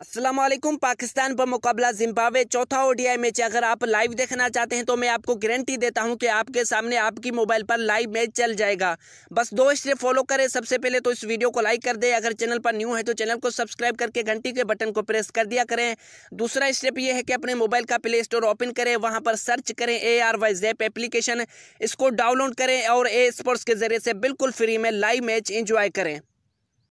असलम पाकिस्तान पर मुकाबला जिम्बावे चौथा ओडीआई मैच अगर आप लाइव देखना चाहते हैं तो मैं आपको गारंटी देता हूं कि आपके सामने आपकी मोबाइल पर लाइव मैच चल जाएगा बस दो स्टेप फॉलो करें सबसे पहले तो इस वीडियो को लाइक कर दें अगर चैनल पर न्यू है तो चैनल को सब्सक्राइब करके घंटी के बटन को प्रेस कर दिया करें दूसरा स्टेप यह है कि अपने मोबाइल का प्ले स्टोर ओपन करें वहाँ पर सर्च करें A R Y Zap application इसको डाउनलोड करें और ए स्पोर्ट्स के जरिए से बिल्कुल फ्री में लाइव मैच इंजॉय करें